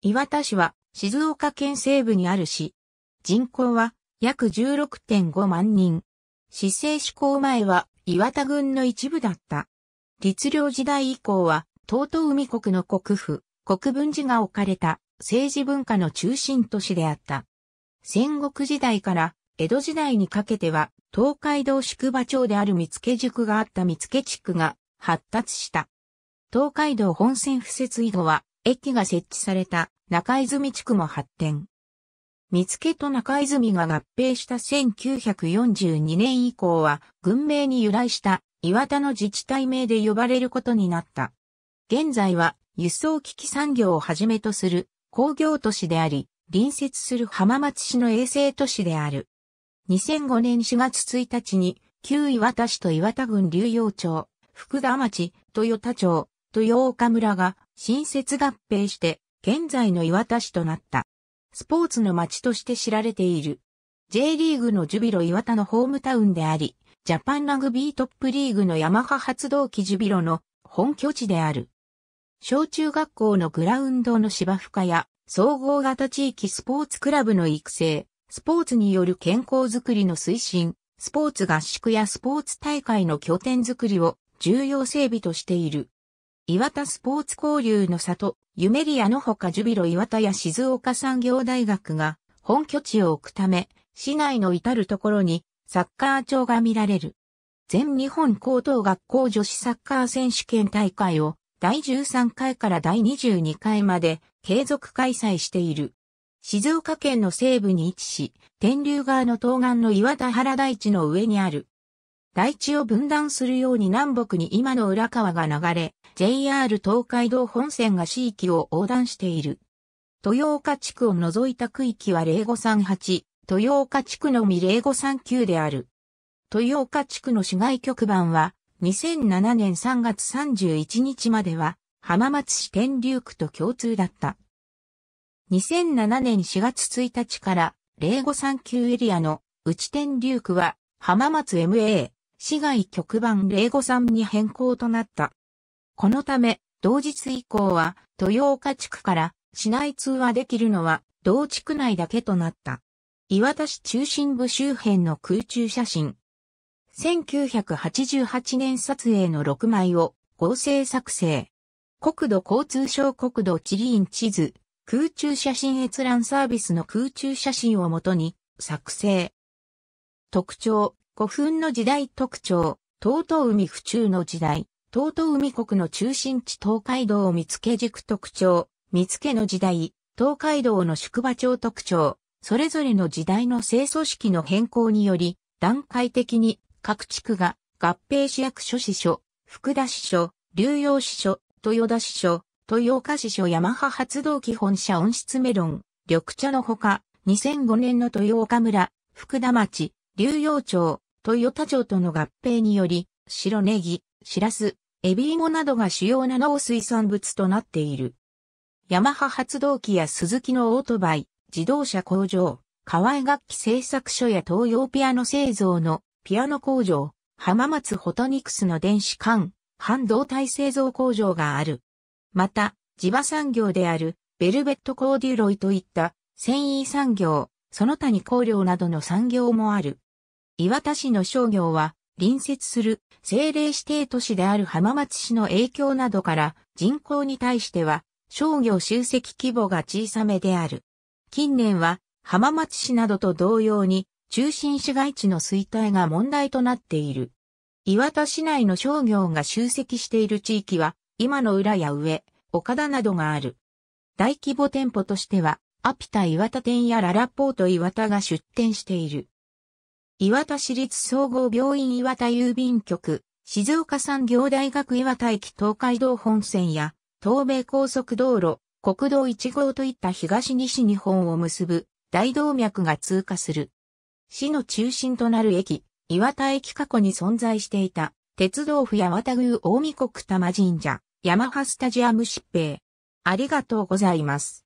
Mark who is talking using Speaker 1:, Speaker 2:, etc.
Speaker 1: 岩田市は静岡県西部にある市。人口は約16.5万人。市政施行前は岩田郡の一部だった。律令時代以降は、東東海国の国府、国分寺が置かれた政治文化の中心都市であった。戦国時代から江戸時代にかけては、東海道宿場町である見附塾があった見附地区が発達した。東海道本線付設以後は、駅が設置された中泉地区も発展。見附と中泉が合併した1942年以降は、軍名に由来した岩田の自治体名で呼ばれることになった。現在は、輸送機器産業をはじめとする工業都市であり、隣接する浜松市の衛生都市である。2005年4月1日に、旧岩田市と岩田郡流陽町、福田町、豊田町、豊岡村が新設合併して現在の岩田市となった。スポーツの街として知られている。J リーグのジュビロ岩田のホームタウンであり、ジャパンラグビートップリーグのヤマハ発動機ジュビロの本拠地である。小中学校のグラウンドの芝生化や総合型地域スポーツクラブの育成、スポーツによる健康づくりの推進、スポーツ合宿やスポーツ大会の拠点づくりを重要整備としている。岩田スポーツ交流の里、ユメリアのほかジュビロ岩田や静岡産業大学が本拠地を置くため、市内の至るところにサッカー場が見られる。全日本高等学校女子サッカー選手権大会を第13回から第22回まで継続開催している。静岡県の西部に位置し、天竜川の東岸の岩田原大地の上にある。大地を分断するように南北に今の浦川が流れ、JR 東海道本線が市域を横断している。豊岡地区を除いた区域は0538、豊岡地区のみ0539である。豊岡地区の市街局番は、2007年3月31日までは、浜松市天竜区と共通だった。2007年4月1日から、0539エリアの内天竜区は、浜松 MA、市街局番053に変更となった。このため、同日以降は、豊岡地区から市内通話できるのは、同地区内だけとなった。岩田市中心部周辺の空中写真。1988年撮影の6枚を合成作成。国土交通省国土地理院地図、空中写真閲覧サービスの空中写真をもとに作成。特徴、古墳の時代特徴、東東海府中の時代、東東海国の中心地東海道を見つけ軸特徴、見つけの時代、東海道の宿場町特徴、それぞれの時代の性組織の変更により、段階的に各地区が合併市役所支所、福田支所、流用支所、豊田支所、豊岡支所山葉発動基本社温室メロン、緑茶のほか、2005年の豊岡村、福田町、流用町、豊田町との合併により、白ネギ、シラス、エビイモなどが主要な農水産物となっている。ヤマハ発動機やスズキのオートバイ、自動車工場、河合楽器製作所や東洋ピアノ製造のピアノ工場、浜松フォトニクスの電子管、半導体製造工場がある。また、地場産業であるベルベットコーデュロイといった繊維産業、その他に香料などの産業もある。岩田市の商業は隣接する政令指定都市である浜松市の影響などから人口に対しては商業集積規模が小さめである。近年は浜松市などと同様に中心市街地の衰退が問題となっている。岩田市内の商業が集積している地域は今の裏や上、岡田などがある。大規模店舗としてはアピタ岩田店やララポート岩田が出店している。岩田市立総合病院岩田郵便局、静岡産業大学岩田駅東海道本線や、東米高速道路、国道1号といった東西日本を結ぶ大動脈が通過する。市の中心となる駅、岩田駅過去に存在していた、鉄道府や幡宮大見国玉神社、ヤマハスタジアム疾病。ありがとうございます。